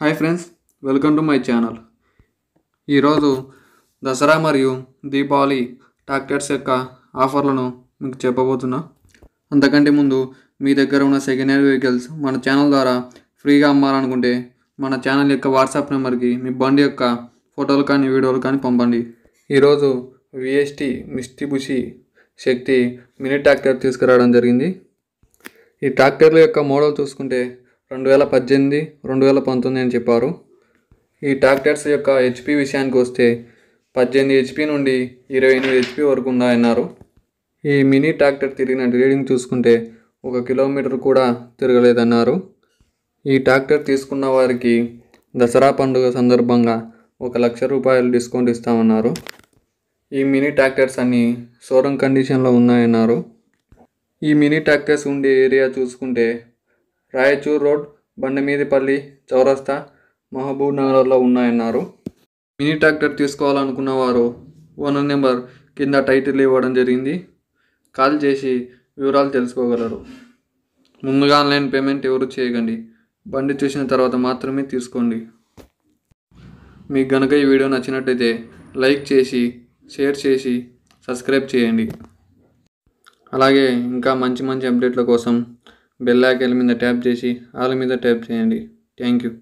hi friends welcome to my channel ఈరోజు దసరా మరియు దీపావళి టాక్టర్స్ యొక్క ఆఫర్లను మీకు చెప్పబోతున్నా అంతకంటే ముందు మీ దగ్గర ఉన్న సెకండ్ హ్యాండ్ వెహికల్స్ మన ఛానల్ ద్వారా ఫ్రీగా అమ్మాలనుకుంటే మన ఛానల్ యొక్క వాట్సాప్ నెంబర్కి మీ బండి యొక్క ఫోటోలు కానీ వీడియోలు కానీ పంపండి ఈరోజు VST Mitsubishi Shakti mini tractor తీసుకురావడం జరిగింది ఈ ట్రాక్టర్ల యొక్క మోడల్ చూసుకుంటే రెండు వేల పద్దెనిమిది రెండు వేల పంతొమ్మిది అని చెప్పారు ఈ ట్రాక్టర్స్ యొక్క హెచ్పి విషయానికి వస్తే పద్దెనిమిది హెచ్పి నుండి ఇరవై ఎనిమిది హెచ్పి వరకు ఉన్నాయన్నారు ఈ మినీ ట్రాక్టర్ తిరిగిన రీడింగ్ చూసుకుంటే ఒక కిలోమీటర్ కూడా తిరగలేదన్నారు ఈ ట్రాక్టర్ తీసుకున్న వారికి దసరా పండుగ సందర్భంగా ఒక లక్ష రూపాయలు డిస్కౌంట్ ఇస్తామన్నారు ఈ మినీ ట్రాక్టర్స్ అన్నీ సోరం కండిషన్లో ఉన్నాయన్నారు ఈ మినీ ట్రాక్టర్స్ ఉండే ఏరియా చూసుకుంటే రాయచూర్ రోడ్ బండమీదిపల్లి చౌరస్తా మహబూబ్ నగర్లో ఉన్నాయన్నారు మినీ ట్రాక్టర్ తీసుకోవాలనుకున్న వారు ఓనర్ నెంబర్ కింద టైటిల్ ఇవ్వడం జరిగింది కాల్ చేసి వివరాలు తెలుసుకోగలరు ముందుగా ఆన్లైన్ పేమెంట్ ఎవరు చేయకండి బండి చూసిన తర్వాత మాత్రమే తీసుకోండి మీకు గనక ఈ వీడియో నచ్చినట్టయితే లైక్ చేసి షేర్ చేసి సబ్స్క్రైబ్ చేయండి అలాగే ఇంకా మంచి మంచి అప్డేట్ల కోసం బెల్ ఐకాన్ మీద ట్యాప్ చేసి ఆల్ మీద ట్యాప్ చేయండి థ్యాంక్ యూ